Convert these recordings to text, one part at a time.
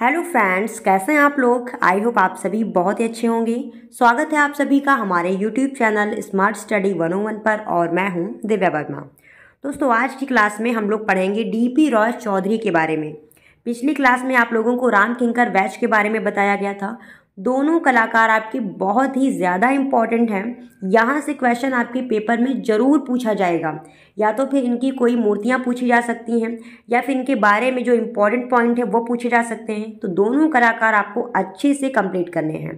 hello friends कैसे हैं आप लोग आई होप आप सभी बहुत ही अच्छे होंगे स्वागत है आप सभी का हमारे YouTube channel smart study one one पर और मैं हूं दिव्या वर्मा दोस्तों आज की क्लास में हम लोग पढ़ेंगे डीपी रॉय चौधरी के बारे में पिछली क्लास में आप लोगों को राम किंकर वैच के बारे में बताया गया था दोनों कलाकार आपके बहुत ही ज़्यादा इम्पॉर्टेंट हैं यहाँ से क्वेश्चन आपके पेपर में ज़रूर पूछा जाएगा या तो फिर इनकी कोई मूर्तियाँ पूछी जा सकती हैं या फिर इनके बारे में जो इम्पॉर्टेंट पॉइंट है वो पूछे जा सकते हैं तो दोनों कलाकार आपको अच्छे से कंप्लीट करने हैं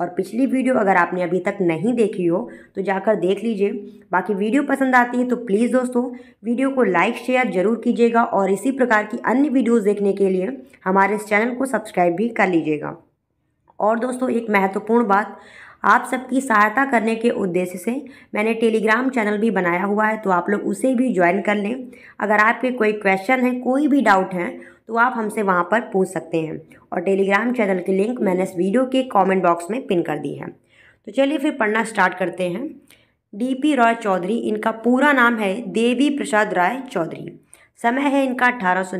और पिछली वीडियो अगर आपने अभी तक नहीं देखी हो तो जाकर देख लीजिए बाकी वीडियो पसंद आती है तो प्लीज़ दोस्तों वीडियो को लाइक शेयर ज़रूर कीजिएगा और इसी प्रकार की अन्य वीडियोज़ देखने के लिए हमारे इस चैनल को सब्सक्राइब भी कर लीजिएगा और दोस्तों एक महत्वपूर्ण बात आप सबकी सहायता करने के उद्देश्य से मैंने टेलीग्राम चैनल भी बनाया हुआ है तो आप लोग उसे भी ज्वाइन कर लें अगर आपके कोई क्वेश्चन है कोई भी डाउट है तो आप हमसे वहाँ पर पूछ सकते हैं और टेलीग्राम चैनल की लिंक मैंने इस वीडियो के कमेंट बॉक्स में पिन कर दी है तो चलिए फिर पढ़ना स्टार्ट करते हैं डी पी रॉय चौधरी इनका पूरा नाम है देवी प्रसाद राय चौधरी समय है इनका अठारह से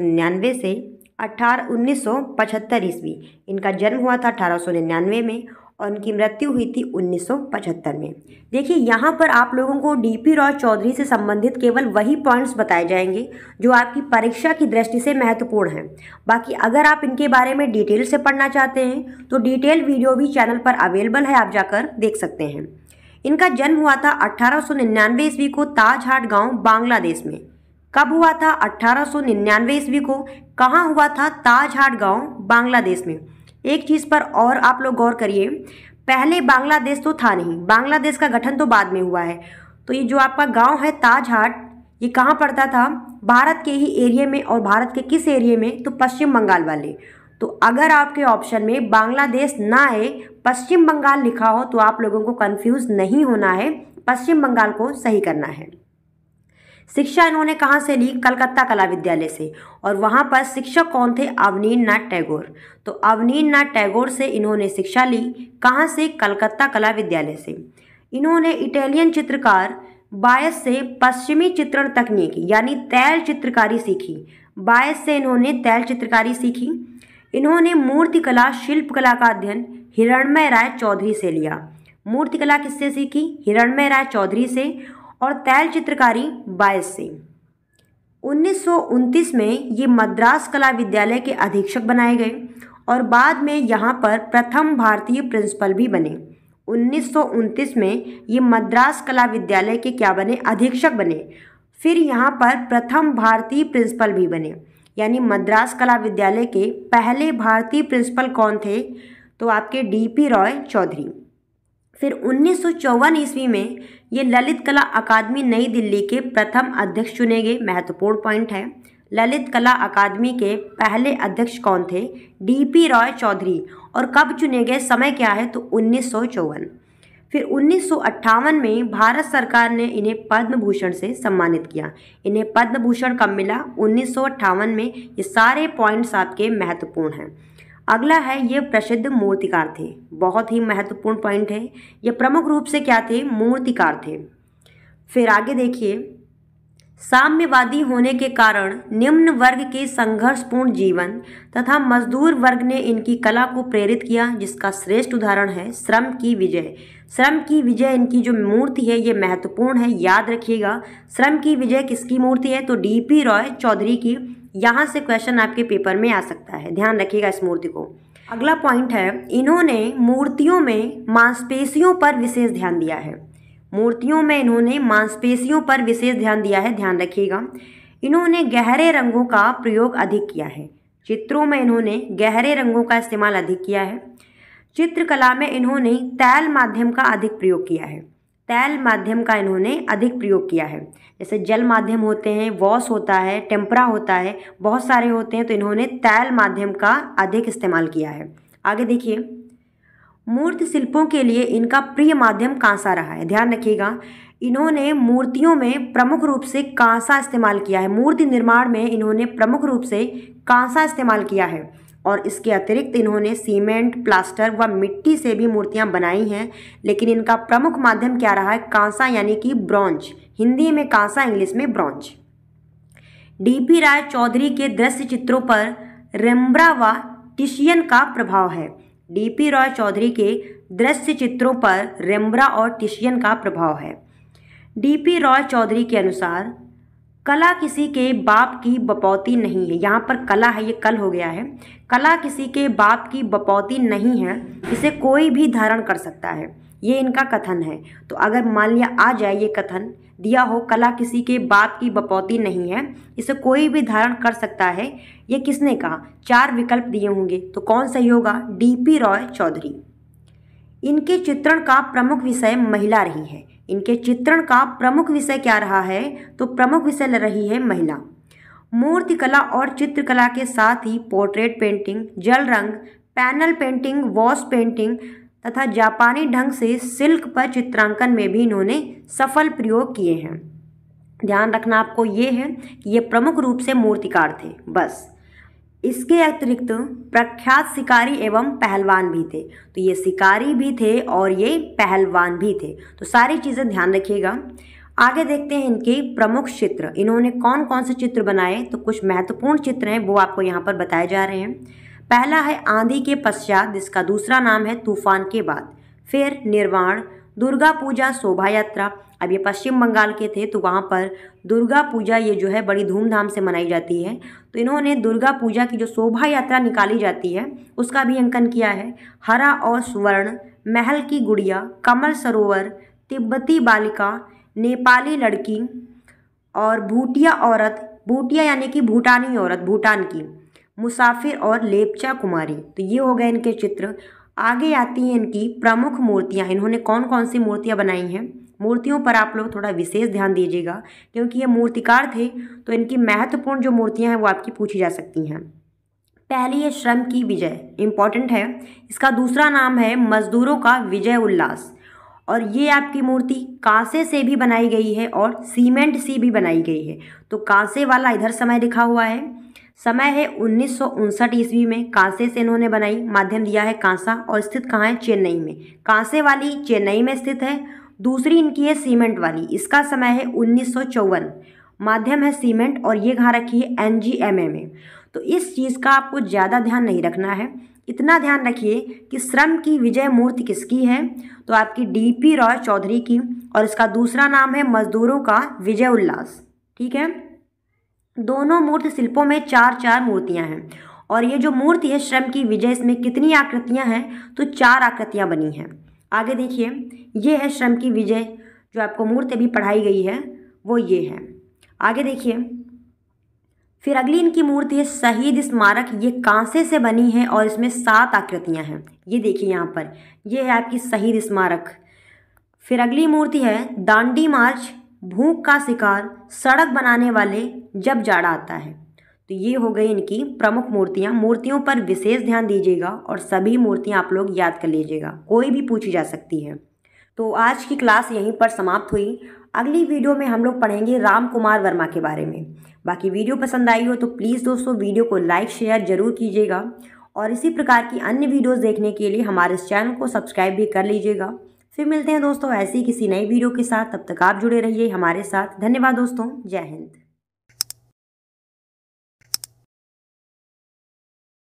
अठारह उन्नीस सौ पचहत्तर ईस्वी इनका जन्म हुआ था अठारह सौ निन्यानवे में और उनकी मृत्यु हुई थी 1975 में देखिए यहाँ पर आप लोगों को डीपी रॉय चौधरी से संबंधित केवल वही पॉइंट्स बताए जाएंगे जो आपकी परीक्षा की दृष्टि से महत्वपूर्ण हैं बाकी अगर आप इनके बारे में डिटेल से पढ़ना चाहते हैं तो डिटेल वीडियो भी चैनल पर अवेलेबल है आप जाकर देख सकते हैं इनका जन्म हुआ था अठारह ईस्वी को ताजहाट गाँव बांग्लादेश में कब हुआ था 1899 ईस्वी को कहाँ हुआ था ताजहाट गांव बांग्लादेश में एक चीज़ पर और आप लोग गौर करिए पहले बांग्लादेश तो था नहीं बांग्लादेश का गठन तो बाद में हुआ है तो ये जो आपका गांव है ताजहाट ये कहाँ पड़ता था भारत के ही एरिए में और भारत के किस एरिए में तो पश्चिम बंगाल वाले तो अगर आपके ऑप्शन में बांग्लादेश ना आए पश्चिम बंगाल लिखा हो तो आप लोगों को कन्फ्यूज नहीं होना है पश्चिम बंगाल को सही करना है शिक्षा इन्होंने कहाँ से ली कलकत्ता कला विद्यालय से और वहाँ पर शिक्षक कौन थे अवनीन नाथ टैगोर तो अवनीन नाथ टैगोर से इन्होंने शिक्षा ली कहाँ से कलकत्ता कला विद्यालय से इन्होंने इटालियन चित्रकार बायस से पश्चिमी चित्रण तकनीक यानी तैल चित्रकारी सीखी बायस से इन्होंने तैल चित्रकारी सीखी इन्होंने मूर्तिकला शिल्पकला का अध्ययन हिरणमय राय चौधरी से लिया मूर्तिकला किससे सीखी हिरणमय राय चौधरी से और तैल चित्रकारी बायस से उन्नीस में ये मद्रास कला विद्यालय के अधीक्षक बनाए गए और बाद में यहाँ पर प्रथम भारतीय प्रिंसिपल भी बने उन्नीस में ये मद्रास कला विद्यालय के क्या बने अधीक्षक बने फिर यहाँ पर प्रथम भारतीय प्रिंसिपल भी बने यानी मद्रास कला विद्यालय के पहले भारतीय प्रिंसिपल कौन थे तो आपके डी पी रॉय चौधरी फिर उन्नीस ईस्वी में ये ललित कला अकादमी नई दिल्ली के प्रथम अध्यक्ष चुने गए महत्वपूर्ण पॉइंट है ललित कला अकादमी के पहले अध्यक्ष कौन थे डीपी रॉय चौधरी और कब चुने गए समय क्या है तो उन्नीस फिर उन्नीस में भारत सरकार ने इन्हें पद्म भूषण से सम्मानित किया इन्हें पद्म भूषण कब मिला उन्नीस में ये सारे पॉइंट्स आपके महत्वपूर्ण हैं अगला है ये प्रसिद्ध मूर्तिकार थे बहुत ही महत्वपूर्ण पॉइंट है ये प्रमुख रूप से क्या थे मूर्तिकार थे फिर आगे देखिए साम्यवादी होने के कारण निम्न वर्ग के संघर्षपूर्ण जीवन तथा मजदूर वर्ग ने इनकी कला को प्रेरित किया जिसका श्रेष्ठ उदाहरण है श्रम की विजय श्रम की विजय इनकी जो मूर्ति है ये महत्वपूर्ण है याद रखिएगा श्रम की विजय किसकी मूर्ति है तो डीपी रॉय चौधरी की यहाँ से क्वेश्चन आपके पेपर में आ सकता है ध्यान रखिएगा इस मूर्ति को अगला पॉइंट है इन्होंने मूर्तियों में मांसपेशियों पर विशेष ध्यान दिया है मूर्तियों में इन्होंने मांसपेशियों पर विशेष ध्यान दिया है ध्यान रखिएगा इन्होंने गहरे रंगों का प्रयोग अधिक किया है चित्रों में इन्होंने गहरे रंगों का इस्तेमाल अधिक किया है चित्रकला में इन्होंने तैल माध्यम का अधिक प्रयोग किया है तैल माध्यम का इन्होंने अधिक प्रयोग किया है जैसे जल माध्यम होते हैं वॉश होता है टेम्परा होता है बहुत सारे होते हैं तो इन्होंने तैल माध्यम का अधिक इस्तेमाल किया है आगे देखिए मूर्त शिल्पों के लिए इनका प्रिय माध्यम कांसा रहा है ध्यान रखिएगा इन्होंने मूर्तियों में प्रमुख रूप से कांसा इस्तेमाल किया है मूर्ति निर्माण में इन्होंने प्रमुख रूप से कांसा इस्तेमाल किया है और इसके अतिरिक्त इन्होंने सीमेंट प्लास्टर व मिट्टी से भी मूर्तियां बनाई हैं लेकिन इनका प्रमुख माध्यम क्या रहा है कांसा यानी कि ब्रॉन्ज हिंदी में कांसा इंग्लिश में ब्रॉन्ज डीपी राय चौधरी के दृश्य चित्रों पर रेम्ब्रा व टिशियन का प्रभाव है डीपी रॉय चौधरी के दृश्य चित्रों पर रेम्ब्रा और टिशियन का प्रभाव है डीपी रॉय चौधरी के अनुसार कला किसी के बाप की बपौती नहीं है यहाँ पर कला है ये कल हो गया है कला किसी के बाप की बपौती नहीं है इसे कोई भी धारण कर सकता है ये इनका कथन है तो अगर मान लिया आ जाए ये कथन दिया हो कला किसी के बाप की बपौती नहीं है इसे कोई भी धारण कर सकता है ये किसने कहा चार विकल्प दिए होंगे तो कौन सही होगा डी पी रॉय चौधरी इनके चित्रण का प्रमुख विषय महिला रही है इनके चित्रण का प्रमुख विषय क्या रहा है तो प्रमुख विषय रही है महिला मूर्तिकला और चित्रकला के साथ ही पोर्ट्रेट पेंटिंग जल रंग पैनल पेंटिंग वॉश पेंटिंग तथा जापानी ढंग से सिल्क पर चित्रांकन में भी इन्होंने सफल प्रयोग किए हैं ध्यान रखना आपको ये है कि ये प्रमुख रूप से मूर्तिकार थे बस इसके अतिरिक्त प्रख्यात शिकारी एवं पहलवान भी थे तो ये शिकारी भी थे और ये पहलवान भी थे तो सारी चीज़ें ध्यान रखिएगा आगे देखते हैं इनके प्रमुख चित्र इन्होंने कौन कौन से चित्र बनाए तो कुछ महत्वपूर्ण चित्र हैं वो आपको यहाँ पर बताए जा रहे हैं पहला है आंधी के पश्चात जिसका दूसरा नाम है तूफान के बाद फिर निर्वाण दुर्गा पूजा शोभा यात्रा अब ये पश्चिम बंगाल के थे तो वहाँ पर दुर्गा पूजा ये जो है बड़ी धूमधाम से मनाई जाती है तो इन्होंने दुर्गा पूजा की जो शोभा यात्रा निकाली जाती है उसका भी अंकन किया है हरा और स्वर्ण महल की गुड़िया कमल सरोवर तिब्बती बालिका नेपाली लड़की और भूटिया औरत भूटिया यानी कि भूटानी औरत भूटान की मुसाफिर और लेपचा कुमारी तो ये हो गए इनके चित्र आगे आती हैं इनकी प्रमुख मूर्तियाँ इन्होंने कौन कौन सी मूर्तियाँ बनाई हैं मूर्तियों पर आप लोग थोड़ा विशेष ध्यान दीजिएगा क्योंकि ये मूर्तिकार थे तो इनकी महत्वपूर्ण जो मूर्तियाँ हैं वो आपकी पूछी जा सकती हैं पहली है श्रम की विजय इम्पॉर्टेंट है इसका दूसरा नाम है मजदूरों का विजय उल्लास और ये आपकी मूर्ति कांसे से भी बनाई गई है और सीमेंट से भी बनाई गई है तो कांसे वाला इधर समय लिखा हुआ है समय है उन्नीस ईस्वी में कांसे से इन्होंने बनाई माध्यम दिया है कांसा और स्थित कहाँ है चेन्नई में कांसे वाली चेन्नई में स्थित है दूसरी इनकी है सीमेंट वाली इसका समय है उन्नीस माध्यम है सीमेंट और ये कहाँ रखी है एन जी एम ए में तो इस चीज़ का आपको ज़्यादा ध्यान नहीं रखना है इतना ध्यान रखिए कि श्रम की विजय मूर्ति किसकी है तो आपकी डी पी रॉय चौधरी की और इसका दूसरा नाम है मजदूरों का विजय उल्लास ठीक है दोनों मूर्ति शिल्पों में चार चार मूर्तियां हैं और ये जो मूर्ति है श्रम की विजय इसमें कितनी आकृतियाँ हैं तो चार आकृतियाँ बनी हैं आगे देखिए ये है श्रम की विजय जो आपको मूर्त अभी पढ़ाई गई है वो ये है आगे देखिए फिर अगली इनकी मूर्ति है शहीद स्मारक ये कांसे से बनी है और इसमें सात आकृतियां हैं ये देखिए यहाँ पर ये है आपकी शहीद स्मारक फिर अगली मूर्ति है दांडी मार्च भूख का शिकार सड़क बनाने वाले जब जाड़ा आता है तो ये हो गई इनकी प्रमुख मूर्तियाँ मूर्तियों पर विशेष ध्यान दीजिएगा और सभी मूर्तियाँ आप लोग याद कर लीजिएगा कोई भी पूछी जा सकती है तो आज की क्लास यहीं पर समाप्त हुई अगली वीडियो में हम लोग पढ़ेंगे राम कुमार वर्मा के बारे में बाकी वीडियो पसंद आई हो तो प्लीज़ दोस्तों वीडियो को लाइक शेयर ज़रूर कीजिएगा और इसी प्रकार की अन्य वीडियोस देखने के लिए हमारे इस चैनल को सब्सक्राइब भी कर लीजिएगा फिर मिलते हैं दोस्तों ऐसी किसी नई वीडियो के साथ तब तक आप जुड़े रहिए हमारे साथ धन्यवाद दोस्तों जय हिंद